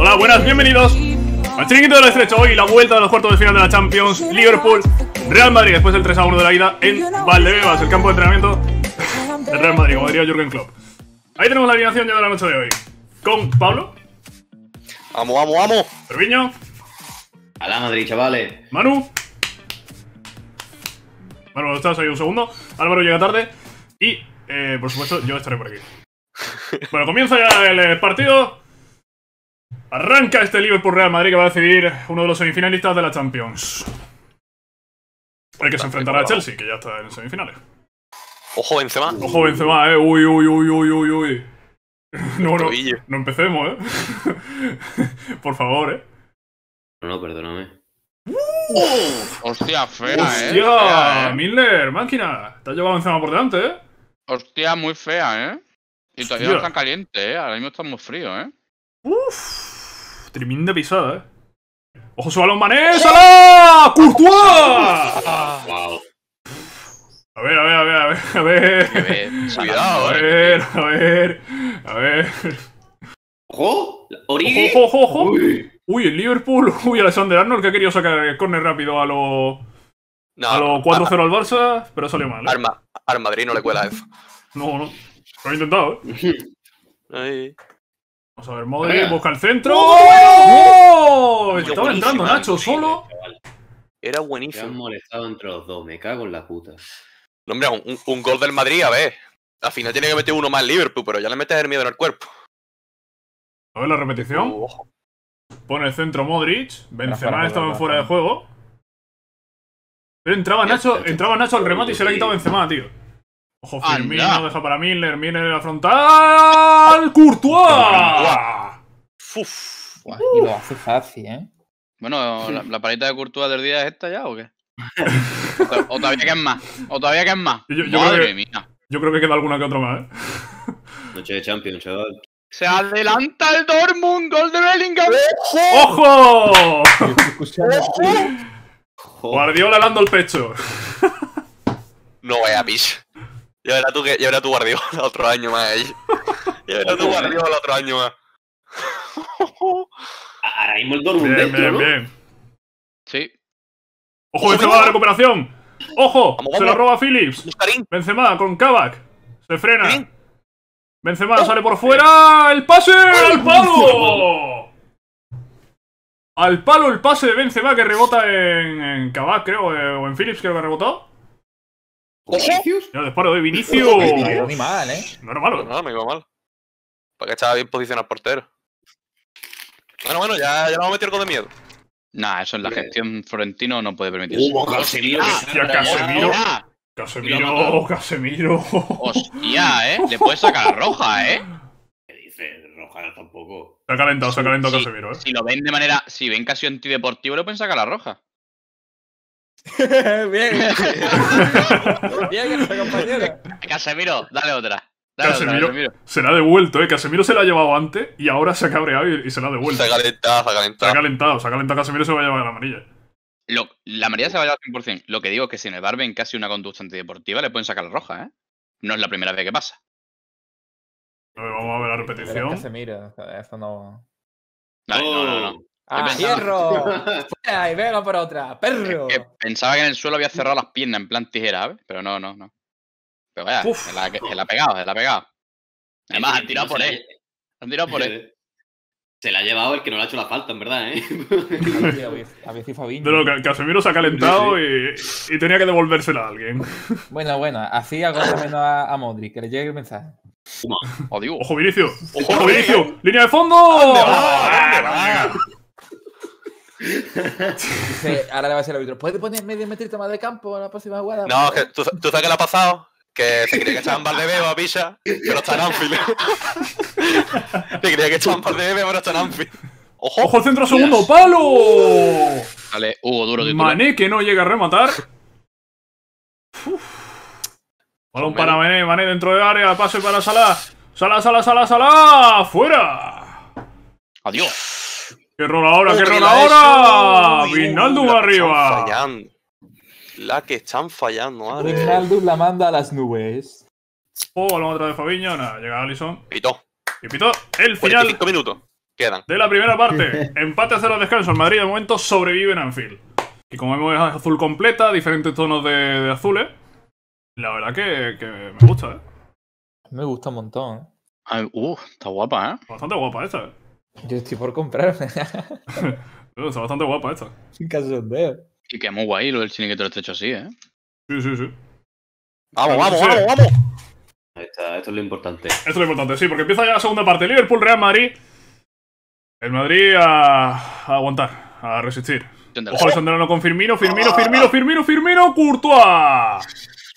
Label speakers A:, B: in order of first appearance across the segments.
A: Hola, buenas, bienvenidos al chiringuito del estrecho. Hoy la vuelta de los cuartos de final de la Champions, Liverpool, Real Madrid, después del 3 a 1 de la ida en Valdebebas, el campo de entrenamiento de Real Madrid, como diría Jürgen Klopp. Ahí tenemos la alineación ya de la noche de hoy. Con Pablo. Vamos, vamos, vamos. Perviño.
B: A la Madrid, chavales.
A: Manu. Manu, estás ahí un segundo. Álvaro llega tarde. Y, eh, por supuesto, yo estaré por aquí. Bueno, comienza ya el partido. Arranca este Liverpool Real Madrid que va a decidir uno de los semifinalistas de la Champions. El que se enfrentará a Chelsea, que ya está en semifinales. Ojo Benzema. Ojo Benzema, eh. Uy, uy, uy, uy, uy, uy. No, no, no empecemos, eh. Por favor, eh.
C: No, no, perdóname. hostia, fea, eh. Hostia, eh.
A: Miller, máquina. Te has llevado Benzema por delante, eh.
C: Hostia, muy fea, eh. Y todavía no está caliente, eh. Ahora mismo está muy frío,
A: eh. Uf tremenda pisada, ¿eh? ¡Ojo, su balón, Mané! ¡Sala! ¡Courtois! Wow. A ver, a ver, a ver, a ver, a ver. Cuidado, a ver, eh. a ver, a ver. ¡Ojo! ¡Ojo, ojo, ojo! Uy. Uy, el Liverpool. Uy, Alexander Arnold que ha querido sacar el córner rápido a los. a los 4-0 al Barça, pero salió mal. Eh. al Madrid no le cuela eso. Eh. No, no. Lo he intentado, ¿eh? ahí. Vamos a ver, Modric busca el centro. ¡Oh! ¡Oh! Estaba entrando Nacho solo.
B: Era buenísimo. Me han molestado entre los dos, me cago en la puta. No, hombre, un, gol del Madrid, a ver. Al final tiene que meter uno más Liverpool, pero ya le metes el miedo en el cuerpo.
A: A ver la repetición. Pone el centro Modric. Benzema estaba fuera de juego. entraba Nacho, entraba Nacho al remate y se le ha quitado Benzema, tío. Ojo, Firmino deja para Miller. Miller en la frontal. ¡Courtois! Uf. Y lo hace fácil, ¿eh? Bueno, ¿la, palita de Courtois
C: del día es esta ya o qué? o, todavía que es más. O todavía que es más. Yo, Madre creo que,
A: mía. Yo creo que queda alguna que otra más, ¿eh?
B: Noche de Champions, chaval.
A: Se adelanta
C: el Dortmund, gol de Bellingham.
A: ¡Ojo! Guardiola dando el pecho. no vaya, bicho
B: y ahora tú, que, ya tu Guardiola otro año más ahí. ahora tú tu Guardiola otro año más. Ahora mismo el Dortmund bien, bien, bien. Sí.
A: ¡Ojo, Benzema la recuperación! ¡Ojo! se lo roba Phillips. Buscarín. Benzema con Kavak. Se frena. Benzema oh. sale por fuera. ¡El pase al palo! Al palo el pase de Benzema que rebota en, en Kavak, creo, eh, o en Phillips, creo que ha rebotado. ¿Vinicius? No, disparo de Vinicius. No, ni mal,
C: ¿eh?
B: No era malo. No, me iba mal. Porque estaba bien posicionado el portero. Bueno, bueno, ya, ya vamos a meter con de miedo.
C: Nah, eso en la eh. gestión Florentino no puede permitirse. ¡Uh, Casemiro! ¡Hostia, ah,
A: Casemiro! ¡Casemiro, Casemiro! ¡Hostia, eh! Le puedes sacar
C: roja, eh. ¿Qué dices? Roja tampoco. Se ha calentado, se ha calentado Casemiro, eh. Si lo ven de manera. Si ven casi antideportivo, ¿lo pueden sacar la roja.
A: bien.
C: bien, compañero. compañera. Eh, Casemiro, dale otra.
A: Dale Casemiro, se la ha devuelto, ¿eh? Casemiro se la ha llevado antes y ahora se ha cabreado y, se la ha devuelto. Se ha calentado, se ha calentado. Se ha calentado, se ha calentado. Casemiro se va a llevar la amarilla.
C: la amarilla se va a llevar 100%. Lo que digo es que si en el barben, casi una conducta antideportiva, le pueden sacar la roja, ¿eh? No es la primera vez que pasa. vamos a ver la repetición. Casemiro, eso no... no, no, no. ¡Ah, hierro! ¡Fuera y venga por otra! ¡Perro! pensaba que en el suelo había cerrado las piernas en plan tijera, ¿ves? Pero no, no, no. Pero vaya, se la, ha pegado, se la ha pegado. Además, han tirado por él. tirado por él. Se la ha llevado el que no le ha hecho la falta, en verdad, ¿eh? Pero
A: que Casemiro se ha calentado Y, tenía que devolvérsela a alguien. Bueno, bueno, así hago menos a, a Modric, que le llegue el mensaje. Ojo, Vinicio. Ojo, eh. Vinicio. Línea de fondo. Ah,
C: ahora le va a decir el árbitro, ¿puedes poner medio metrito más de campo en la próxima jugada? No, que tú, sabes que le ha pasado, que
B: se creía que echaban bar de a pero está en Anfield. se creía que echaban
A: bar de pero está en Anfield. ¡Ojo! ¡Ojo, centro segundo! ¡Palo! Vale, Hugo, duro duro. Mané que no llega a rematar. Balón para Mané, Mané dentro del área, pase para Salah. Salah, Salah, Salah, Salah, fuera. Adiós. ¡Qué rol ahora! ¡Qué rol ahora! ¡Vinaldum arriba!
B: La que están fallando, madre.
A: la manda a las nubes. Oh, la otra de Fabiño. Nada, llega Alison. Pito. Y
B: pito el final. minutos.
A: Quedan. De la primera parte. Empate a cero descanso. en Madrid de momento sobreviven en Anfield. Y como hemos dejado azul completa, diferentes tonos de, azules. La verdad que, me gusta, ¿eh? Me gusta un montón. Uh, está guapa, ¿eh? Bastante guapa esta, ¿eh? Yo estoy por comprarme. Está bastante guapa esta. Sin casondeo.
C: Y que es muy guay lo del chiringuito hecho así, ¿eh?
A: Sí, sí, sí. ¡Vamos, vamos, vamos, vamos!
C: Ahí está, esto es lo importante. Esto
A: es lo importante, sí, porque empieza ya la segunda parte. Liverpool, Real Madrid. El Madrid a, aguantar, a resistir. Ojo al no con Firmino, Firmino, ah. Firmino, Firmino, Firmino, Courtois.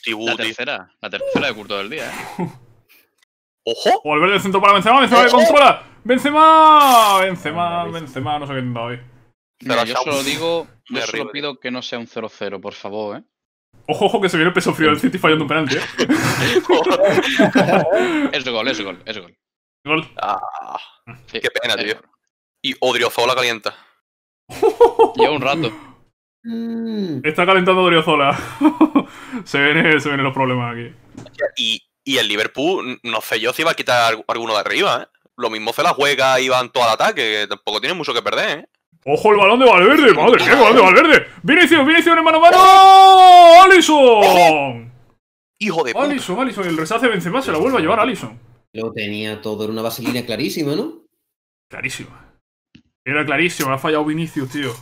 C: La tercera, la tercera de Courtois del día, ¿eh?
A: ¡Ojo! El centro para Benzema, Benzema que controla. ¡Benzema! ¡Benzema! ¡Benzema! No sé qué intentado hoy. Pero yo solo digo,
C: yo solo pido que no sea un 0-0, por favor, ¿eh? Ojo, ojo, que se viene el peso frío del City
A: fallando un penalti, ¿eh? es gol, es gol, es gol.
C: Gol. Ah, qué
B: pena, tío. Y Odriozola calienta.
A: Lleva un rato. Mm. Está calentando Odriozola. se, ven se los problemas aquí.
B: Y, y el Liverpool, no sé yo si iba a quitar alguno de arriba, ¿eh? lo mismo se la juega y van todo al ataque, que tampoco tienen mucho que perder, ¿eh?
A: ¡Ojo el balón de Valverde! ¡Madre mía, balón de Valverde! ¡Vinicius, Vinicius, hermano, mano! ¡Oh! mano! ¡Oh, ¡Alison! ¡Hijo de puta! Alison, Alison, el resace de Benzema se la vuelve a llevar Alison. Lo tenía todo, era una vaselina clarísima, ¿no?
B: Clarísima.
A: Era clarísima, ha fallado Vinicius, tío.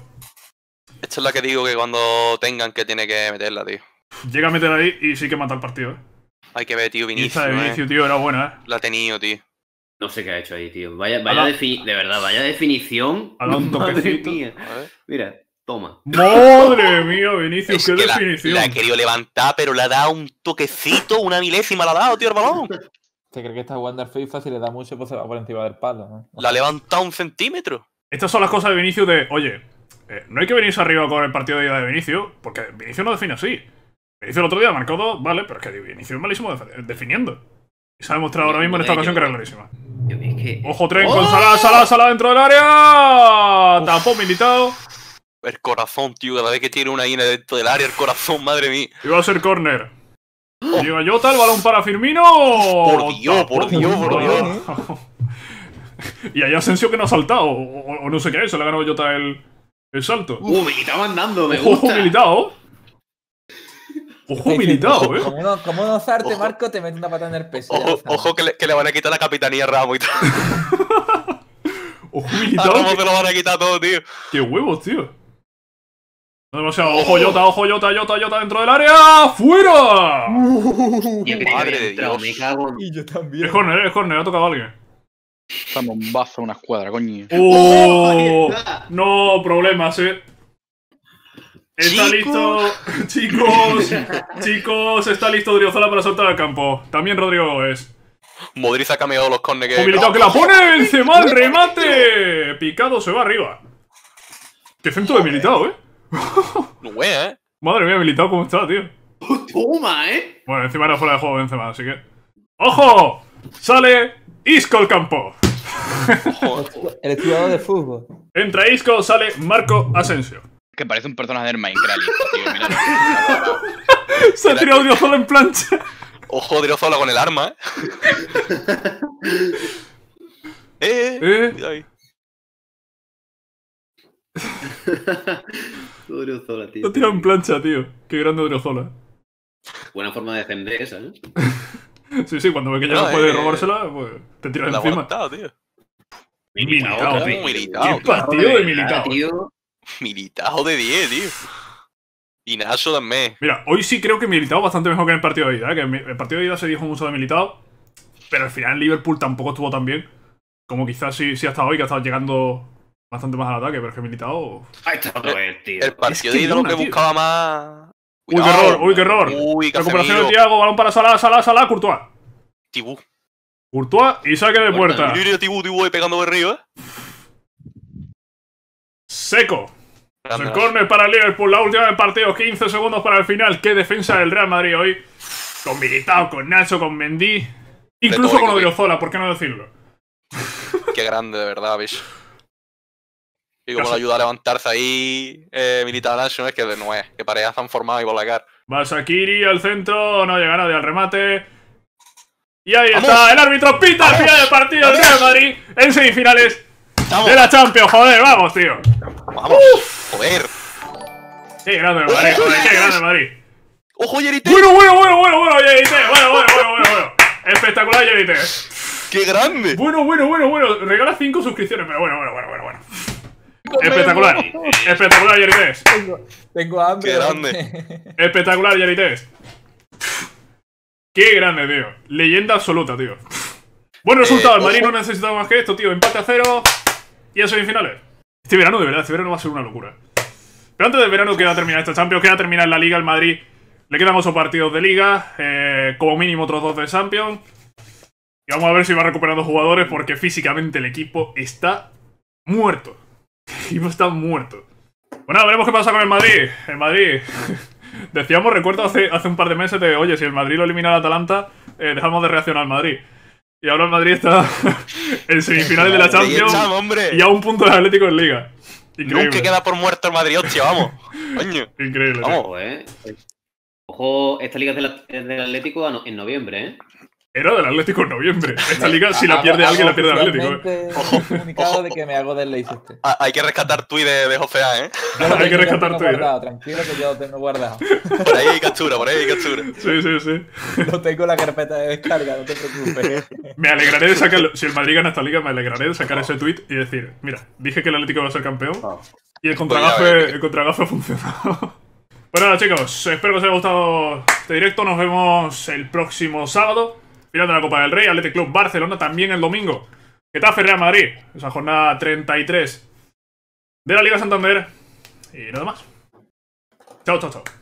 A: Esta es la que digo
B: que cuando tengan que tiene que meterla, tío.
A: Llega a meterla ahí y sí que mata el partido, eh.
B: Hay que ver, tío, Vinicius. esta de Vinicius, eh. tío, era buena, eh. La ha tenido, tío. No sé qué ha hecho ahí, tío. Vaya, vaya de
A: verdad, vaya definición. A un toquecito. Mía. Mira, toma. Madre mía, Vinicius, qué definición. La, la,
B: querido levantar, pero le ha dado un toquecito, una milésima
A: la ha dado, tío, el balón. ¿Te crees que esta al FIFA si le da mucho, pues se va por encima del palo? La ha levantado un centímetro. Estas son las cosas de Vinicius de, oye, eh, no hay que venirse arriba con el partido de ida de Vinicius, porque Vinicius no define así. Vinicius el otro día marcó dos, vale, pero es que Vinicius es malísimo definiendo. Y se ha demostrado ahora mismo en esta ocasión que era clarísima. ¡Ojo, tren! ¡Con salá ¡Oh! salada, salada dentro del área! Tampoco militado. El corazón, tío, cada vez que tiene una INA dentro del área, el corazón, madre mía. Iba a ser corner. lleva Jota, el balón para Firmino. Por Dios, por Dios, por Dios. y hay Asensio que no ha saltado. O, no sé qué, se le ha ganado Jota el, el salto. Uh, militado andando, me gusta. Ojo, militado. Ojo militado, ¿eh? Como
B: no, como Marco, te mete una pata en el Ojo, que, le, van a quitar la capitanía a Ramos y todo.
A: ojo militado. lo van a quitar todo, tío. Qué huevos, tío. Demasiado. Ojo, oh. Jota, ojo, Jota, Jota, Jota dentro del área. ¡Fuera! ¡Qué madre de Dios. Y yo también. Es Horner, eh, ha tocado a alguien. Estamos bombazo una escuadra, coño. ¡Oh! no, problemas, eh. Está listo, chicos, chicos, está listo Driozola para soltar al campo. También Rodrigo es. Modriza ha cambiado los cornes que... que la pone! ¡Vence mal, remate! Picado se va arriba. ¡Qué centro de militado, eh! No wea, eh. Madre mía, militado cómo está, tío. Toma, eh. Bueno, encima era fuera de juego Benzema, así que... ¡Ojo! Sale Isco al campo. el estudiador de fútbol. Entra Isco, sale Marco Asensio que parece un personaje de Minecraft. Se ha tirado Driozola en plancha. Ojo,
B: Driozola con el arma. ¡Eh! ¡Eh! eh. eh Driozola, tío. Lo ha tirado
A: en plancha, tío. Qué grande Driozola.
B: Buena forma de defender esa, ¿eh?
A: sí, sí, cuando ve que ya no, puede eh, robársela, pues te tira encima. Aguantado,
B: tío. tío. ¿Qué partido de militao? tío? Militao de 10, tío. Y dame.
A: Mira, hoy sí creo que Militao bastante mejor que en el partido de ida. ¿eh? Que en el partido de ida se dijo mucho de Militao. Pero al final Liverpool tampoco estuvo tan bien. Como quizás sí, sí estado hoy, que ha estado llegando bastante más al ataque. Pero es que Militao. Ahí está todo tío. El partido de ida lo que buscaba más.
C: uy, qué error, uy, qué
A: error. Uy, Recuperación de Tiago, balón para Salah, Salah, Salah, Courtois. Tibú. Courtois y saque de puerta. Yo Tibú, Tibú ahí pegando de arriba. ¿eh? Seco. el córner para Liverpool, la última del partido, 15 segundos para el final. Qué defensa del Real Madrid hoy. Con Militao, con Nacho, con Mendy. Incluso con Odriozola, ¿por qué no decirlo?
B: Qué grande, de verdad, bicho. Y como lo ayuda a levantarse ahí eh, Militao Nacho, es que de
A: nuevo, Que parejas han formado y por la cara. al centro, no llega nadie al remate. Y ahí está, el árbitro pita al final del partido del Real Madrid en semifinales. Era De la Champions, joder, vamos, tío. Vamos, joder. Qué grande el Madrid, joder, qué grande el Madrid. ¡Ojo, Yerite! ¡Bueno, bueno, bueno, bueno, bueno, Yerite! Bueno, bueno, bueno, bueno, bueno. Espectacular, Yerite. ¡Qué grande! Bueno, bueno, bueno, bueno. Regala 5 suscripciones, pero bueno, bueno, bueno, bueno, bueno.
C: Espectacular, espectacular,
A: Yerites. Tengo, hambre. Qué grande. Espectacular, Yerites. Qué grande, tío. Leyenda absoluta, tío. Buen resultado, el Madrid no necesitaba más que esto, tío. Empate a cero y en finales. Este verano, de verdad, este verano va a ser una locura. Pero antes del verano queda terminar esta Champions, queda terminar la Liga, el Madrid. Le quedan 8 partidos de Liga, eh, como mínimo otros 2 de Champions. Y vamos a ver si va recuperando jugadores porque físicamente el equipo está muerto. El equipo está muerto. Bueno, veremos qué pasa con el Madrid. El Madrid. Decíamos, recuerdo hace, un par de meses de, oye, si el Madrid lo elimina al Atalanta, eh, dejamos de reaccionar al Madrid. Y ahora el Madrid está en semifinales de la Champions y, a un punto del Atlético en Liga. Increíble. Nunca queda por muerto el Madrid, hostia, vamos. Coño. Increíble. Vamos,
B: eh. Ojo, esta liga es del Atlético en noviembre,
A: ¿eh? Era del Atlético en noviembre. Esta liga, si la pierde alguien, la pierde el Atlético. Eh. Ojo,
B: comunicado de que me hago del Leicester. Ah, hay que rescatar tuit de, de Jofea, ¿eh? hay que rescatar tuit. Tranquilo
A: que yo lo tengo guardado. Por ahí hay captura, por ahí hay captura. Sí, sí, sí. No tengo la
B: carpeta de descarga, no te preocupes. Me alegraré de sacarlo.
A: Si el Madrid gana esta liga, me alegraré de sacar ese tuit y decir, mira, dije que el Atlético va a ser campeón ah. y pues el contragafe, ha funcionado. Bueno, chicos, espero que os haya gustado este directo. Nos vemos el próximo sábado. Final de la Copa del Rey, Athletic Club Barcelona también el domingo. tal Real Madrid, esa jornada 33 de la Liga Santander. Y nada más. Chao, chao, chao.